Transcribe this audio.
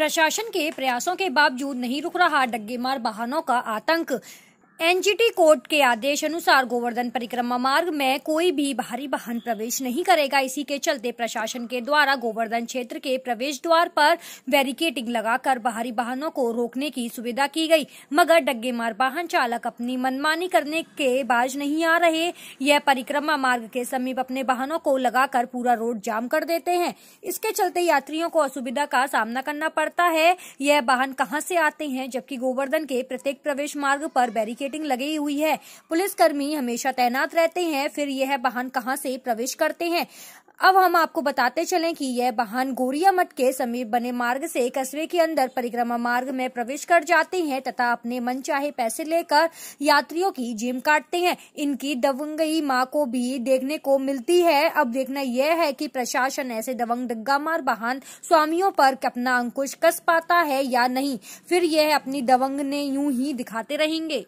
प्रशासन के प्रयासों के बावजूद नहीं रुक रहा डग्गेमार वाहनों का आतंक एनजीटी कोर्ट के आदेश अनुसार गोवर्धन परिक्रमा मार्ग में कोई भी भारी वाहन प्रवेश नहीं करेगा इसी के चलते प्रशासन के द्वारा गोवर्धन क्षेत्र के प्रवेश द्वार पर बैरिकेडिंग लगाकर भारी वाहनों को रोकने की सुविधा की गई मगर डग्गे मार वाहन चालक अपनी मनमानी करने के बाज नहीं आ रहे यह परिक्रमा मार्ग के समीप अपने वाहनों को लगाकर पूरा रोड जाम कर देते हैं इसके चलते यात्रियों को असुविधा का सामना करना पड़ता है यह वाहन कहाँ से आते हैं जबकि गोवर्धन के प्रत्येक प्रवेश मार्ग पर बैरिकेड बैरिकेटिंग लगी हुई है पुलिसकर्मी हमेशा तैनात रहते हैं फिर यह वाहन कहाँ से प्रवेश करते हैं अब हम आपको बताते चलें कि यह वाहन गोरिया मठ के समीप बने मार्ग से कस्बे के अंदर परिक्रमा मार्ग में प्रवेश कर जाते हैं तथा अपने मनचाहे पैसे लेकर यात्रियों की जेम काटते हैं इनकी दबंगई माँ को भी देखने को मिलती है अब देखना यह है कि प्रशासन ऐसे दबंग डगामार वाहन स्वामियों पर अपना अंकुश कस पाता है या नहीं फिर यह अपनी दबंग ने यूं ही दिखाते रहेंगे